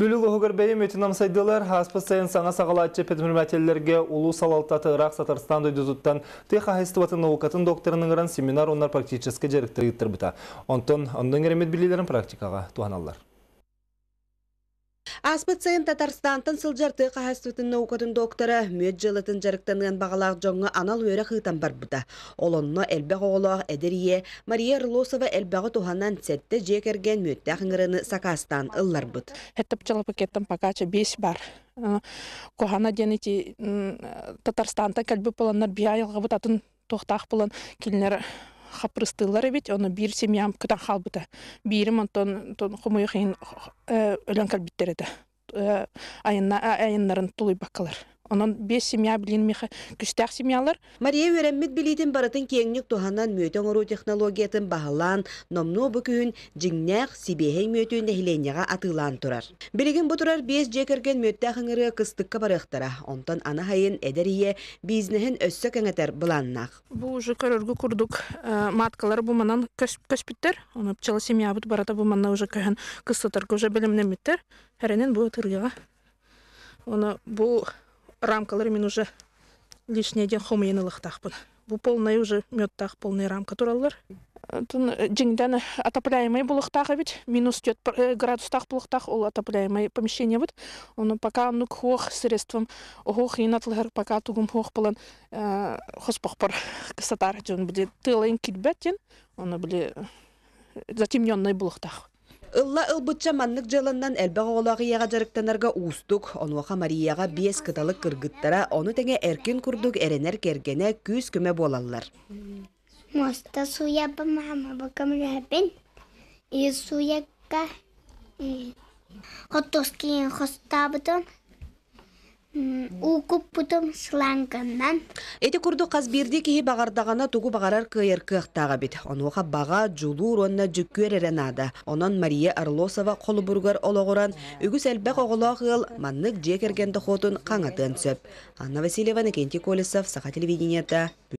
Бүлі ұғығыр бәйім өтінам сайдылар, аспыз сайын саңа сағала атчы пәдмірмәтелерге ұлу салалтаты ұрақ Сатарстан дөйдізуттан тұй қағайстыватын наукатын докторының ғыран семинар онлар практическі жеріктері гіттір бұта. Онтон, ондың әремет білілерін практикаға туаналар пациент Татарстантын сылжарты қағастутын наукатын докторы мөт жылытын жарықтанған бағалақ жоңы анал өрі қытан бұда. Олонны әлбәғ оғылақ әдірие Мария Рлосова әлбәғы тұханнан сәтті жекерген мөтті қыңырыны Сакастан ұллар бұд. Әттіп жылып кеттім пакачы 5 бар. Э, Кохана денети Татарстанта кәлбі бұтатын тоқтақ болан келінер хапрыстылар бит, оны бир семьям кытан халбыта. Бирим онтон тон хумуй хин э, өлөн калбиттереде. Э, айынна айыннарын тулуй бакалар. Онан бес семья блин меха күстәк семьялар. Мария Вереммит билитин барытын кеңник туханнан мөтен ору технологиятын баһалан, номну бу күн җиңнәк сибеһе мөтен дәһиленнәгә атылан турар. Билеген бу турар бес җекерген мөтте хыңыры кыстыкка барыктыра. Онтан ана хайын эдәрие бизнесен өссө кәңәтер буланнак. Бу уже көрөргү курдук э, маткалар бу манан көспүттер. Оны пчела семья бут барата бу манна уже кәһен кыстытыр уже бу Оны бу рамкалары мен уже ден лишнеден хомыйынылықтақпын бұл полный уже меттақ полный рамка тураллар тун э, жеңден э, отопляемый булыктагы бит э, минус тет градустах булыктах ол отопляемый помещение бит оны пока нук хох средством хох инатлар пока тугум хох болан хоспохпор кысатар жон били тылын китбеттен оны били затемненный булыктах Ылла маннық маннык жаланнан әлбәг яға жарықтанарға ұстық, онуақа Марияға бес қыталық күргіттара, оны тәне әркен күрдік әренер кергене күз көме болалар. Моста суя ба мама бакам рәбін, и суякка, хоттоскейін хостабытын, Угуп путум сланганнан. Эти курду қазберді кеһи бағардағана тугу багарар кыйыр кыяқтаға бит. Онуха баға жулур онна жүккөр эренада. Онон Мария Орлосова қолыбургар ологоран үгүс әлбәк оғыла ғыл маннык жекергенді хотун қаңатын сөп. Анна Васильева, Никентий Колесов, Саха телевидениета.